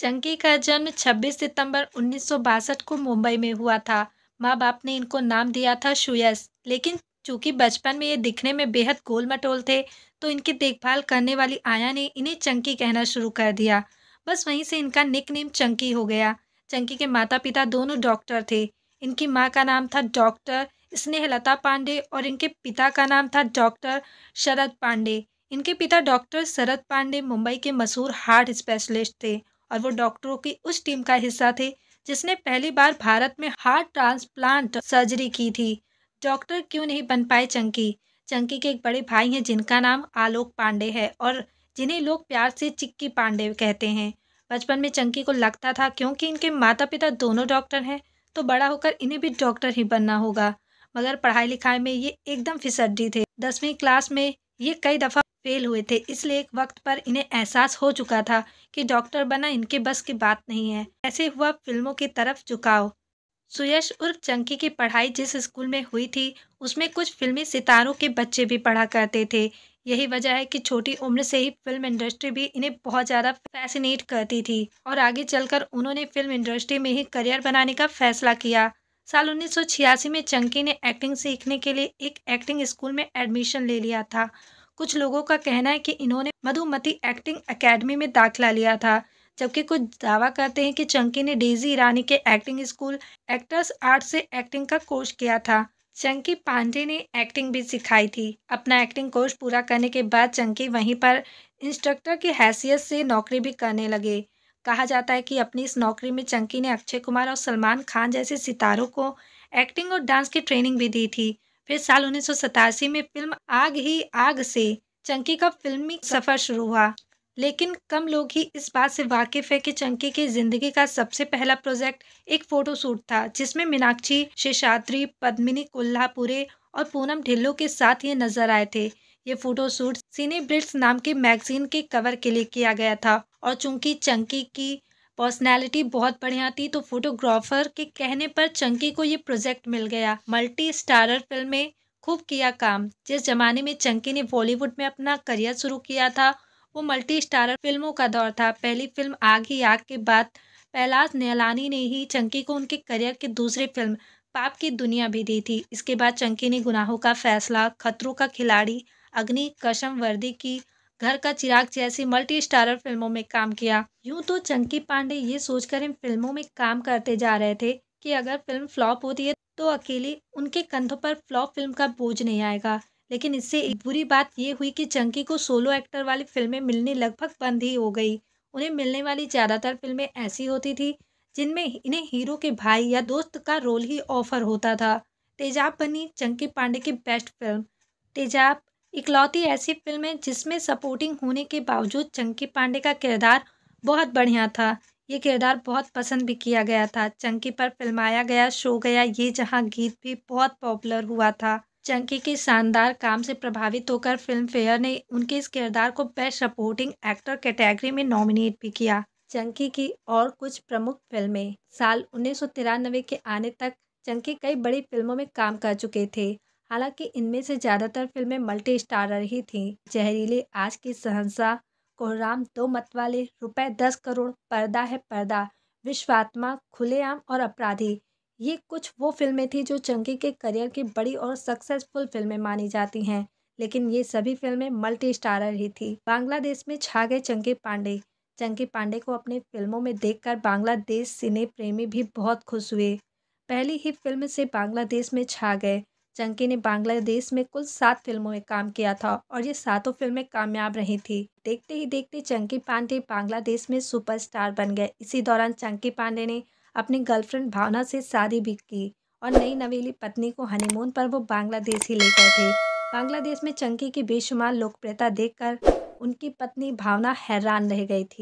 चंकी का जन्म 26 सितंबर उन्नीस को मुंबई में हुआ था माँ बाप ने इनको नाम दिया था शुयस लेकिन चूंकि बचपन में ये दिखने में बेहद गोल मटोल थे तो इनकी देखभाल करने वाली आया ने इन्हें चंकी कहना शुरू कर दिया बस वहीं से इनका निक नेम चंकी हो गया चंकी के माता पिता दोनों डॉक्टर थे इनकी माँ का नाम था डॉक्टर स्नेहलता पांडे और इनके पिता का नाम था डॉक्टर शरद पांडे इनके पिता डॉक्टर शरद पांडे मुंबई के मशहूर हार्ट स्पेशलिस्ट थे और वो डॉक्टरों की उस टीम का हिस्सा थे जिसने पहली बार भारत में हार्ट ट्रांसप्लांट सर्जरी की थी डॉक्टर क्यों नहीं बन पाए चंकी चंकी के एक बड़े भाई हैं जिनका नाम आलोक पांडे है और जिन्हें लोग प्यार से चिक्की पांडे कहते हैं बचपन में चंकी को लगता था क्योंकि इनके माता पिता दोनों डॉक्टर हैं तो बड़ा होकर इन्हें भी डॉक्टर ही बनना होगा मगर पढ़ाई लिखाई में ये एकदम फिसड्डी थे दसवीं क्लास में ये कई दफ़ा फेल हुए थे इसलिए एक वक्त पर इन्हें एहसास हो चुका था कि डॉक्टर बना इनके बस की बात नहीं है ऐसे हुआ फिल्मों की तरफ झुकाव सुयश उर्फ चंकी की पढ़ाई जिस स्कूल में हुई थी उसमें कुछ फिल्मी सितारों के बच्चे भी पढ़ा करते थे यही वजह है कि छोटी उम्र से ही फिल्म इंडस्ट्री भी इन्हें बहुत ज़्यादा फैसिनेट करती थी और आगे चलकर उन्होंने फिल्म इंडस्ट्री में ही करियर बनाने का फैसला किया साल उन्नीस में चंकी ने एक्टिंग सीखने के लिए एक एक्टिंग स्कूल में एडमिशन ले लिया था कुछ लोगों का कहना है कि इन्होंने मधुमती एक्टिंग अकेडमी में दाखिला लिया था जबकि कुछ दावा करते हैं कि चंकी ने डेजी ईरानी के एक्टिंग स्कूल एक्टर्स आर्ट से एक्टिंग का कोर्स किया था चंकी पांडे ने एक्टिंग भी सिखाई थी अपना एक्टिंग कोर्स पूरा करने के बाद चंकी वहीं पर इंस्ट्रक्टर की हैसियत से नौकरी भी करने लगे कहा जाता है कि अपनी इस नौकरी में चंकी ने अक्षय कुमार और सलमान खान जैसे सितारों को एक्टिंग और डांस की ट्रेनिंग भी दी थी फिर साल उन्नीस में फिल्म आग ही आग से चंकी का फिल्मी सफर शुरू हुआ लेकिन कम लोग ही इस बात से वाकिफ है कि चंकी की जिंदगी का सबसे पहला प्रोजेक्ट एक फोटो शूट था जिसमें मीनाक्षी शेषाद्री पद्मिनी कोल्हापुरे और पूनम ढिल्लो के साथ ये नजर आए थे ये फोटोशूट सीने ब्रिट्स नाम के मैगजीन के कवर के लिए किया गया था और चूंकि चंकी की पर्सनैलिटी बहुत बढ़िया थी तो फोटोग्राफर के कहने पर चंकी को ये प्रोजेक्ट मिल गया मल्टी स्टारर फिल्म में खूब किया काम जिस जमाने में चंकी ने बॉलीवुड में अपना करियर शुरू किया था वो मल्टी स्टारर फिल्मों का दौर था पहली फिल्म आग ही आग के बाद पहलाज निहलानी ने ही चंकी को उनके करियर की दूसरी फिल्म पाप की दुनिया भी दी थी इसके बाद चंकी ने गुनाहों का फैसला खतरों का खिलाड़ी अग्नि कशम वर्दी की घर का चिराग जैसी मल्टी स्टारर फिल्मों में काम किया यूं तो चंकी पांडे ये सोचकर इन फिल्मों में काम करते जा रहे थे कि अगर फिल्म फ्लॉप होती है तो अकेले उनके कंधों पर फ्लॉप फिल्म का बोझ नहीं आएगा लेकिन इससे एक बुरी बात ये हुई कि चंकी को सोलो एक्टर वाली फिल्में मिलने लगभग बंद ही हो गई उन्हें मिलने वाली ज़्यादातर फिल्में ऐसी होती थी जिनमें इन्हें हीरो के भाई या दोस्त का रोल ही ऑफर होता था तेजाब बनी चंकी पांडे की बेस्ट फिल्म तेजाब इकलौती ऐसी फिल्म है जिसमें सपोर्टिंग होने के बावजूद चंकी पांडे का किरदार बहुत बढ़िया था ये किरदार बहुत पसंद भी किया गया था चंकी पर फिल्माया गया शो गया ये जहां गीत भी बहुत पॉपुलर हुआ था चंकी के शानदार काम से प्रभावित होकर फिल्म फेयर ने उनके इस किरदार को बेस्ट सपोर्टिंग एक्टर कैटेगरी में नॉमिनेट भी किया चंकी की और कुछ प्रमुख फिल्में साल उन्नीस के आने तक चंकी कई बड़ी फिल्मों में काम कर चुके थे हालांकि इनमें से ज़्यादातर फिल्में मल्टी स्टारर ही थीं जहरीले आज की सहंसा कोहराम दो मत वाले रुपए दस करोड़ पर्दा है पर्दा विश्वात्मा खुलेआम और अपराधी ये कुछ वो फिल्में थी जो चंकी के करियर की बड़ी और सक्सेसफुल फिल्में मानी जाती हैं लेकिन ये सभी फिल्में मल्टी स्टारर ही थी बांग्लादेश में छा गए चंकी पांडे चंकी पांडे को अपनी फिल्मों में देखकर बांग्लादेश सिने प्रेमी भी बहुत खुश हुए पहली ही फिल्म से बांग्लादेश में छा गए जंकी ने बांग्लादेश में कुल सात फिल्मों में काम किया था और ये सातों फिल्में कामयाब रही थी देखते ही देखते चंकी पांडे बांग्लादेश में सुपरस्टार बन गए इसी दौरान चंकी पांडे ने अपनी गर्लफ्रेंड भावना से शादी भी की और नई नवेली पत्नी को हनीमून पर वो बांग्लादेश ही ले गए थे बांग्लादेश में चंकी की बेशुमार लोकप्रियता देखकर उनकी पत्नी भावना हैरान रह गई थी